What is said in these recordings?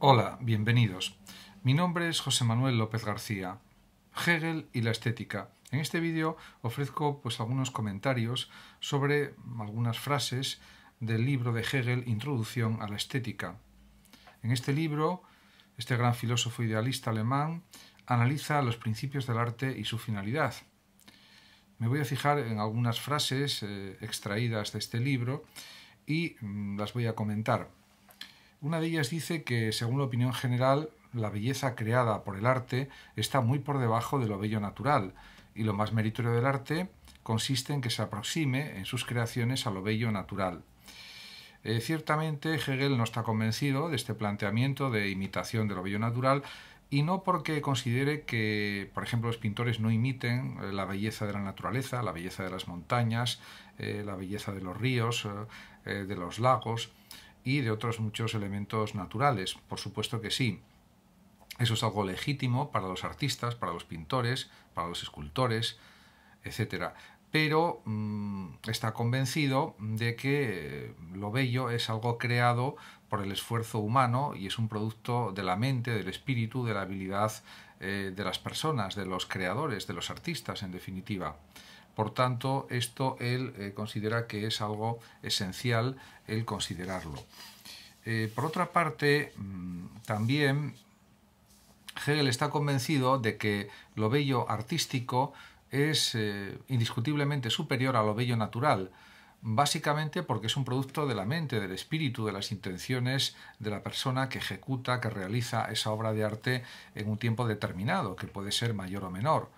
Hola, bienvenidos. Mi nombre es José Manuel López García. Hegel y la estética. En este vídeo ofrezco pues algunos comentarios sobre algunas frases del libro de Hegel Introducción a la estética. En este libro, este gran filósofo idealista alemán analiza los principios del arte y su finalidad. Me voy a fijar en algunas frases eh, extraídas de este libro y mm, las voy a comentar. Una de ellas dice que, según la opinión general, la belleza creada por el arte está muy por debajo de lo bello natural, y lo más meritorio del arte consiste en que se aproxime en sus creaciones a lo bello natural. Eh, ciertamente Hegel no está convencido de este planteamiento de imitación de lo bello natural, y no porque considere que, por ejemplo, los pintores no imiten eh, la belleza de la naturaleza, la belleza de las montañas, eh, la belleza de los ríos, de los lagos, y de otros muchos elementos naturales. Por supuesto que sí. Eso es algo legítimo para los artistas, para los pintores, para los escultores, etc. Pero mm, está convencido de que lo bello es algo creado por el esfuerzo humano y es un producto de la mente, del espíritu, de la habilidad eh, de las personas, de los creadores, de los artistas, en definitiva. Por tanto, esto él eh, considera que es algo esencial el considerarlo. Eh, por otra parte, mm, también Hegel está convencido de que lo bello artístico es eh, indiscutiblemente superior a lo bello natural, básicamente porque es un producto de la mente, del espíritu, de las intenciones de la persona que ejecuta, que realiza esa obra de arte en un tiempo determinado, que puede ser mayor o menor.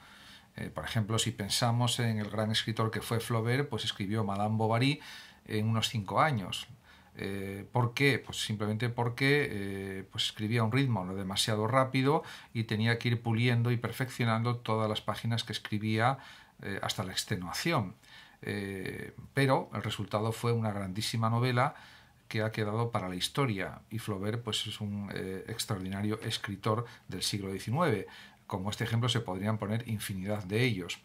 Eh, por ejemplo, si pensamos en el gran escritor que fue Flaubert, pues escribió Madame Bovary en unos cinco años. Eh, ¿Por qué? Pues simplemente porque eh, pues escribía a un ritmo no demasiado rápido y tenía que ir puliendo y perfeccionando todas las páginas que escribía hasta la extenuación. pero el resultado fue una grandísima novela que ha quedado para la historia. Y Flaubert pues, es un extraordinario escritor del siglo XIX como este ejemplo se podrían poner infinidad de ellos.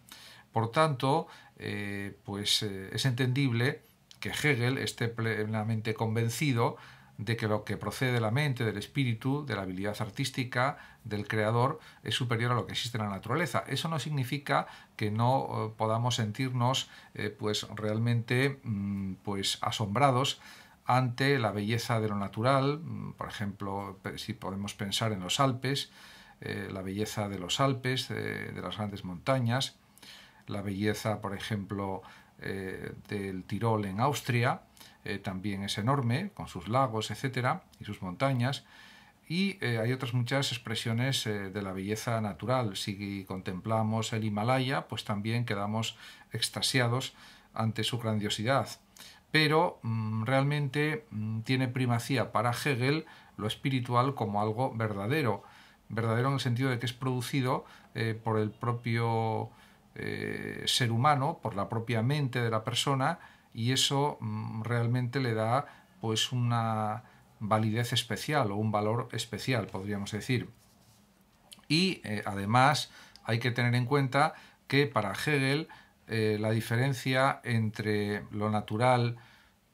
Por tanto, eh, pues eh, es entendible que Hegel esté plenamente convencido de que lo que procede de la mente, del espíritu, de la habilidad artística, del creador, es superior a lo que existe en la naturaleza. Eso no significa que no eh, podamos sentirnos pues realmente mm, pues asombrados ante la belleza de lo natural, mm, por ejemplo, si podemos pensar en los Alpes, eh, la belleza de los Alpes, eh, de las grandes montañas, la belleza, por ejemplo, eh, del Tirol en Austria, también es enorme, con sus lagos, etcétera, y sus montañas. Y hay otras muchas expresiones de la belleza natural. Si contemplamos el Himalaya, pues también quedamos extasiados ante su grandiosidad. Pero mm, realmente mm, tiene primacía para Hegel lo espiritual como algo verdadero verdadero en el sentido de que es producido eh, por el propio eh, ser humano, por la propia mente de la persona, y eso mm, realmente le da pues una validez especial o un valor especial, podríamos decir. Y eh, además hay que tener en cuenta que para Hegel la diferencia entre lo natural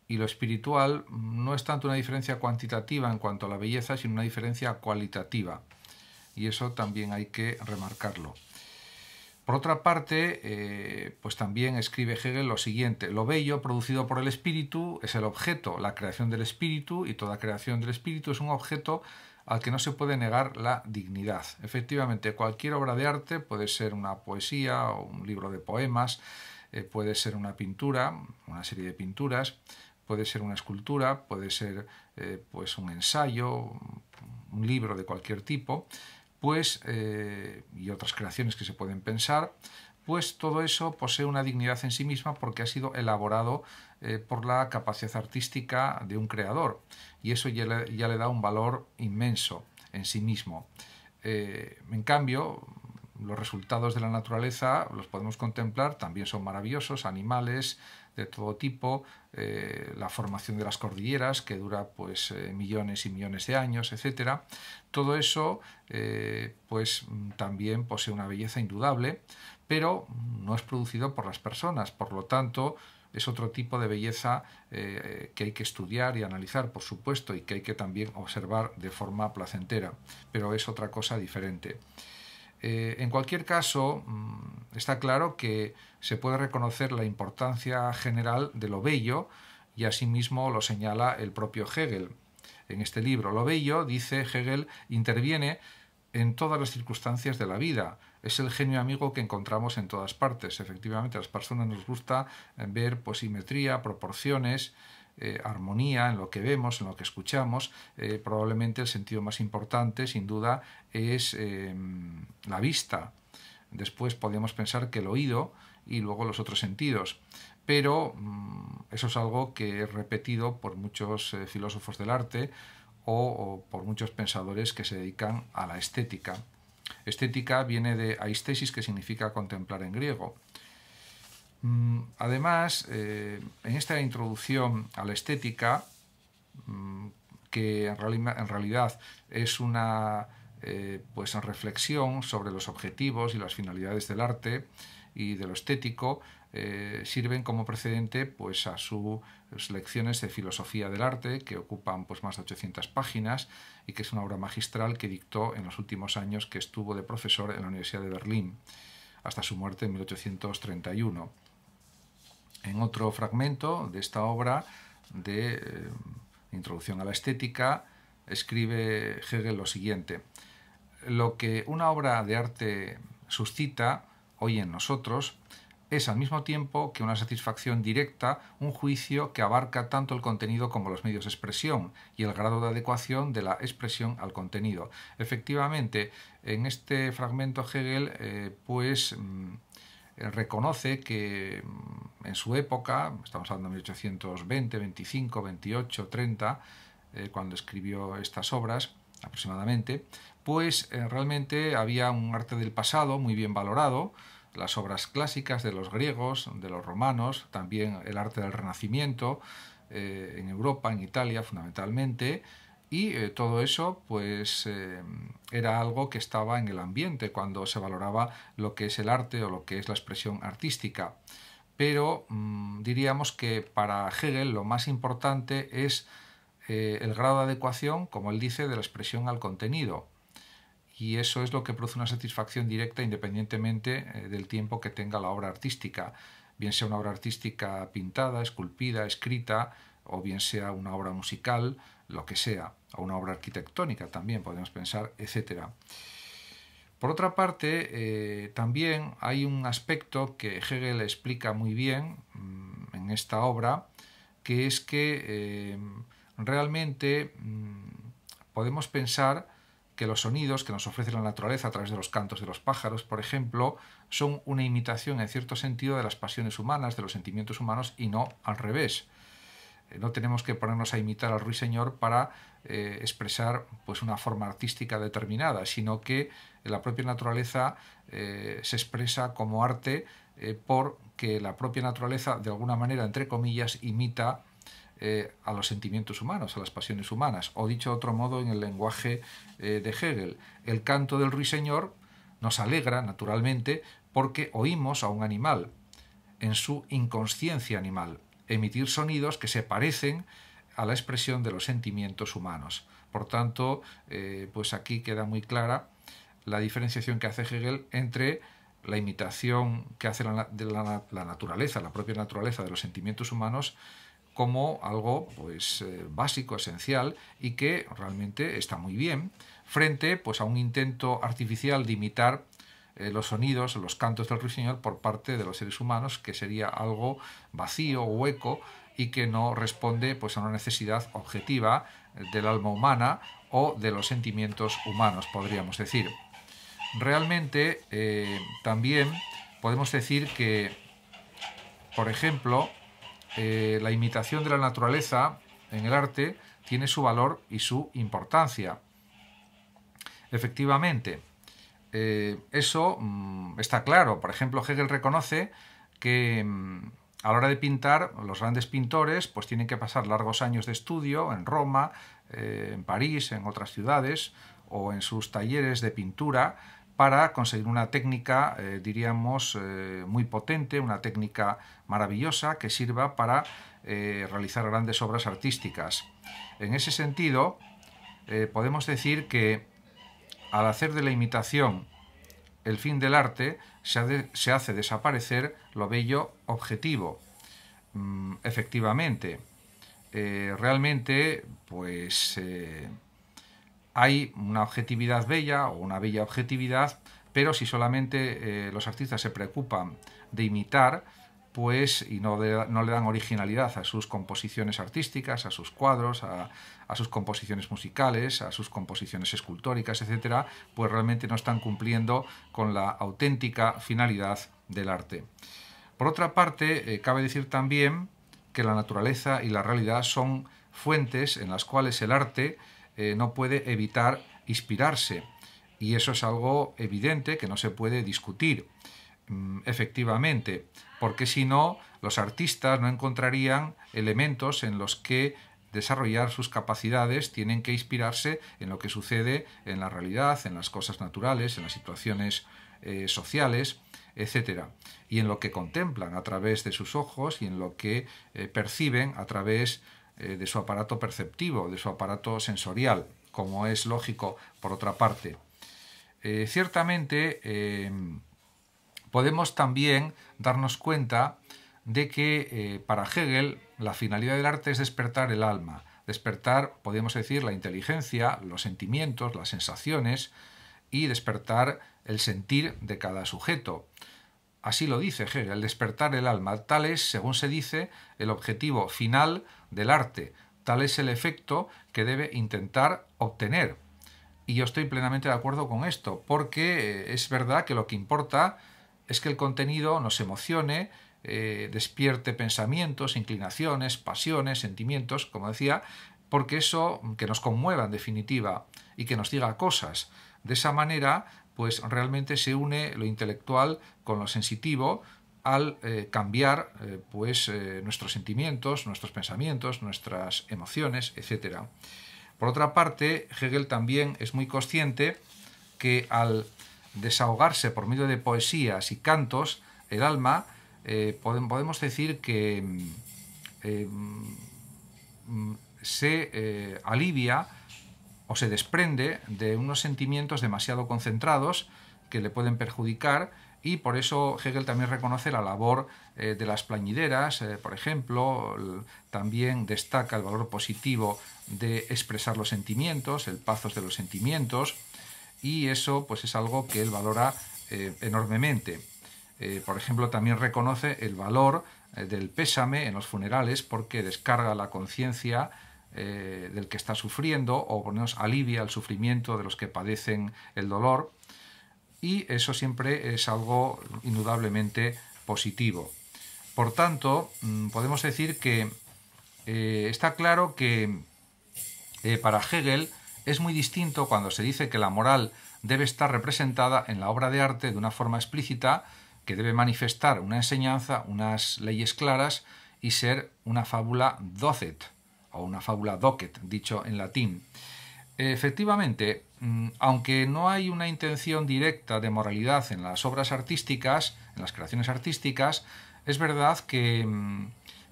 y lo espiritual mm, no es tanto una diferencia cuantitativa en cuanto a la belleza, sino una diferencia cualitativa y eso también hay que remarcarlo. Por otra parte, eh, pues también escribe Hegel lo siguiente, lo bello producido por el espíritu es el objeto, la creación del espíritu y toda creación del espíritu es un objeto al que no se puede negar la dignidad. Efectivamente, cualquier obra de arte puede ser una poesía o un libro de poemas, eh, puede ser una pintura, una serie de pinturas, puede ser una escultura, puede ser eh, pues un ensayo, un libro de cualquier tipo, pues, eh, y otras creaciones que se pueden pensar, pues todo eso posee una dignidad en sí misma porque ha sido elaborado eh, por la capacidad artística de un creador y eso ya le, da un valor inmenso en sí mismo. Eh, en cambio, los resultados de la naturaleza los podemos contemplar, también son maravillosos, animales, de todo tipo, eh, la formación de las cordilleras, que dura pues eh, millones y millones de años, etcétera. Todo eso eh, pues también posee una belleza indudable, pero no es producido por las personas, por lo tanto es otro tipo de belleza que hay que estudiar y analizar, por supuesto, y que hay que también observar de forma placentera, pero es otra cosa diferente. Eh, en cualquier caso, mm, está claro que se puede reconocer la importancia general de lo bello y asimismo lo señala el propio Hegel. En este libro, lo bello, dice Hegel, interviene en todas las circunstancias de la vida. Es el genio amigo que encontramos en todas partes. Efectivamente, a las personas nos gusta ver simetría, proporciones, eh, armonía en lo que vemos, en lo que escuchamos, eh, probablemente el sentido más importante, sin duda, es eh, la vista. Después podemos pensar que el oído y luego los otros sentidos. Pero mm, eso es algo que es repetido por muchos filósofos del arte o, o por muchos pensadores que se dedican a la estética. Estética viene de aistesis, que significa contemplar en griego. Mm, además, eh, en esta introducción a la estética, mm, que en, realidad, es una eh, pues reflexión sobre los objetivos y las finalidades del arte y de lo estético, eh, sirven como precedente pues, a sus lecciones de filosofía del arte, que ocupan pues, más de 800 páginas y que es una obra magistral que dictó en los últimos años que estuvo de profesor en la Universidad de Berlín, hasta su muerte en 1831 en otro fragmento de esta obra eh, de Introducción a la Estética, escribe Hegel lo siguiente. Lo que una obra de arte suscita hoy en nosotros es al mismo tiempo que una satisfacción directa, un juicio que abarca tanto el contenido como los medios de expresión y el grado de adecuación de la expresión al contenido. Efectivamente, en este fragmento Hegel, eh, pues... Mm, eh, reconoce que mm, en su época, estamos hablando de 1820, 25, 28, 30, cuando escribió estas obras aproximadamente, pues eh, realmente había un arte del pasado muy bien valorado, las obras clásicas de los griegos, de los romanos, también el arte del Renacimiento eh, en Europa, en Italia fundamentalmente, y eh, todo eso, pues, eh, era algo que estaba en el ambiente cuando se valoraba lo que es el arte o lo que es la expresión artística. Pero mm, diríamos que para Hegel lo más importante es eh, el grado de adecuación, como él dice, de la expresión al contenido. Y eso es lo que produce una satisfacción directa independientemente del tiempo que tenga la obra artística, bien sea una obra artística pintada, esculpida, escrita, o bien sea una obra musical, lo que sea a una obra arquitectónica también, podemos pensar, etc. Por otra parte, eh, también hay un aspecto que Hegel explica muy bien mm, en esta obra, que es que eh, realmente mm, podemos pensar que los sonidos que nos ofrece la naturaleza a través de los cantos de los pájaros, por ejemplo, son una imitación en cierto sentido de las pasiones humanas, de los sentimientos humanos y no al revés. Eh, no tenemos que ponernos a imitar al ruiseñor para eh, expresar pues una forma artística determinada, sino que la propia naturaleza eh, se expresa como arte porque la propia naturaleza, de alguna manera, entre comillas, imita a los sentimientos humanos, a las pasiones humanas. O dicho de otro modo, en el lenguaje de Hegel, el canto del ruiseñor nos alegra, naturalmente, porque oímos a un animal en su inconsciencia animal emitir sonidos que se parecen a la expresión de los sentimientos humanos. Por tanto, eh, pues aquí queda muy clara la diferenciación que hace Hegel entre la imitación que hace la, de la, naturaleza, la propia naturaleza de los sentimientos humanos, como algo pues, eh, básico, esencial y que realmente está muy bien, frente pues, a un intento artificial de imitar eh, los sonidos, los cantos del ruiseñor por parte de los seres humanos, que sería algo vacío, hueco y que no responde pues, a una necesidad objetiva del alma humana o de los sentimientos humanos, podríamos decir. Realmente eh, también podemos decir que, por ejemplo, eh, la imitación de la naturaleza en el arte tiene su valor y su importancia. Efectivamente, eh, eso mm, está claro. Por ejemplo, Hegel reconoce que mm, a la hora de pintar, los grandes pintores pues tienen que pasar largos años de estudio en Roma, eh, en París, en otras ciudades o en sus talleres de pintura para conseguir una técnica, eh, diríamos, muy potente, una técnica maravillosa que sirva para realizar grandes obras artísticas. En ese sentido, podemos decir que al hacer de la imitación el fin del arte, se, hace desaparecer lo bello objetivo. Mm, efectivamente, eh, realmente, pues eh, hay una objetividad bella o una bella objetividad, pero si solamente eh, los artistas se preocupan de imitar, pues y no, le dan originalidad a sus composiciones artísticas, a sus cuadros, a, sus composiciones musicales, a sus composiciones escultóricas, etcétera, pues realmente no están cumpliendo con la auténtica finalidad del arte. Por otra parte, eh, cabe decir también que la naturaleza y la realidad son fuentes en las cuales el arte eh, no puede evitar inspirarse, y eso es algo evidente que no se puede discutir. Mm, efectivamente, porque si no, los artistas no encontrarían elementos en los que desarrollar sus capacidades, tienen que inspirarse en lo que sucede en la realidad, en las cosas naturales, en las situaciones eh, sociales, etc. Y en lo que contemplan a través de sus ojos y en lo que eh, perciben a través eh, de su aparato perceptivo, de su aparato sensorial, como es lógico por otra parte. ciertamente, podemos también darnos cuenta de que eh, para Hegel la finalidad del arte es despertar el alma, despertar, podemos decir, la inteligencia, los sentimientos, las sensaciones y despertar el sentir de cada sujeto. Así lo dice Hegel, despertar el alma. Tal es, según se dice, el objetivo final del arte. Tal es el efecto que debe intentar obtener. Y yo estoy plenamente de acuerdo con esto, porque eh, es verdad que lo que importa es que el contenido nos emocione, eh, despierte pensamientos, inclinaciones, pasiones, sentimientos, como decía, porque eso mm, que nos conmueva en definitiva y que nos diga cosas. De esa manera, pues realmente se une lo intelectual con lo sensitivo al eh, cambiar eh, pues nuestros sentimientos, nuestros pensamientos, nuestras emociones, etc. Por otra parte, Hegel también es muy consciente que al desahogarse por medio de poesías y cantos el alma, eh, podemos decir que mm, eh, mm, mm, se eh, alivia o se desprende de unos sentimientos demasiado concentrados que le pueden perjudicar y por eso Hegel también reconoce la labor de las plañideras, por ejemplo, también destaca el valor positivo de expresar los sentimientos, el pazos de los sentimientos, y eso pues es algo que él valora eh, enormemente. Eh, por ejemplo, también reconoce el valor eh, del pésame en los funerales porque descarga la conciencia del que está sufriendo o nos alivia el sufrimiento de los que padecen el dolor y eso siempre es algo indudablemente positivo. Por tanto, mm, podemos decir que está claro que para Hegel es muy distinto cuando se dice que la moral debe estar representada en la obra de arte de una forma explícita, que debe manifestar una enseñanza, unas leyes claras y ser una fábula docet o una fábula docket, dicho en latín. Efectivamente, mm, aunque no hay una intención directa de moralidad en las obras artísticas, en las creaciones artísticas, es verdad que mm,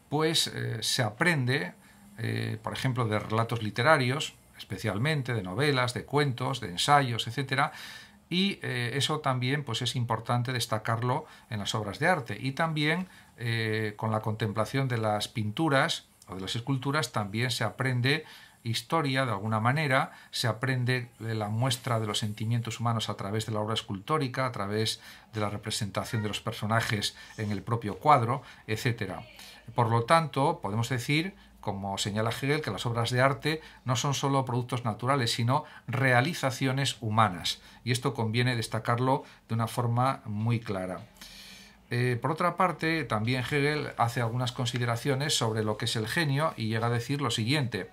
pues eh, se aprende, eh, por ejemplo, de relatos literarios, especialmente de novelas, de cuentos, de ensayos, etcétera, y eh, eso también pues es importante destacarlo en las obras de arte y también eh, con la contemplación de las pinturas o de las esculturas también se aprende historia de alguna manera se aprende la muestra de los sentimientos humanos a través de la obra escultórica a través de la representación de los personajes en el propio cuadro etcétera por lo tanto podemos decir como señala Hegel, que las obras de arte no son solo productos naturales, sino realizaciones humanas. Y esto conviene destacarlo de una forma muy clara. Eh, por otra parte, también Hegel hace algunas consideraciones sobre lo que es el genio y llega a decir lo siguiente,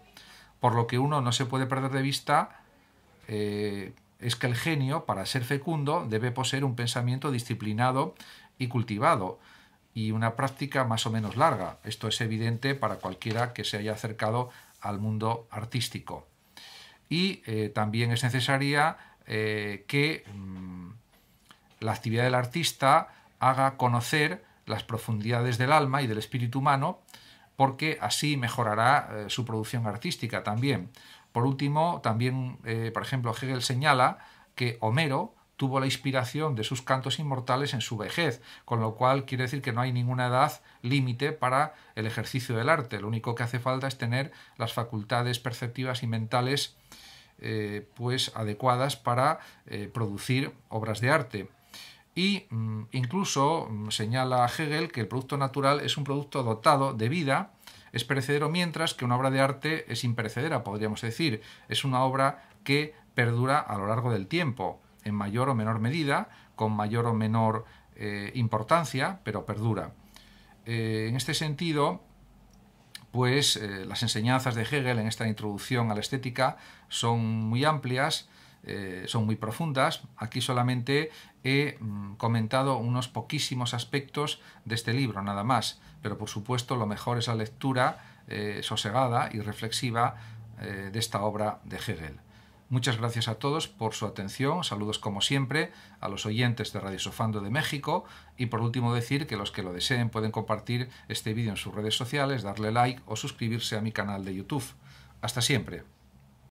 por lo que uno no se puede perder de vista eh, es que el genio, para ser fecundo, debe poseer un pensamiento disciplinado y cultivado, y una práctica más o menos larga. Esto es evidente para cualquiera que se haya acercado al mundo artístico. Y eh, también es necesaria eh, que mm, la actividad del artista haga conocer las profundidades del alma y del espíritu humano, porque así mejorará eh, su producción artística también. Por último, también, por ejemplo, Hegel señala que Homero tuvo la inspiración de sus cantos inmortales en su vejez, con lo cual quiere decir que no hay ninguna edad límite para el ejercicio del arte. Lo único que hace falta es tener las facultades perceptivas y mentales eh, pues adecuadas para eh, producir obras de arte. Y mm, incluso mm, señala Hegel que el producto natural es un producto dotado de vida, es perecedero, mientras que una obra de arte es imperecedera, podríamos decir, es una obra que perdura a lo largo del tiempo en mayor o menor medida, con mayor o menor eh, importancia, pero perdura. Eh, en este sentido, pues eh, las enseñanzas de Hegel en esta introducción a la estética son muy amplias, son muy profundas. Aquí solamente he mm, comentado unos poquísimos aspectos de este libro, nada más. Pero por supuesto lo mejor es la lectura sosegada y reflexiva de esta obra de Hegel. Muchas gracias a todos por su atención, saludos como siempre a los oyentes de Radio Sofando de México y por último decir que los que lo deseen pueden compartir este vídeo en sus redes sociales, darle like o suscribirse a mi canal de YouTube. Hasta siempre.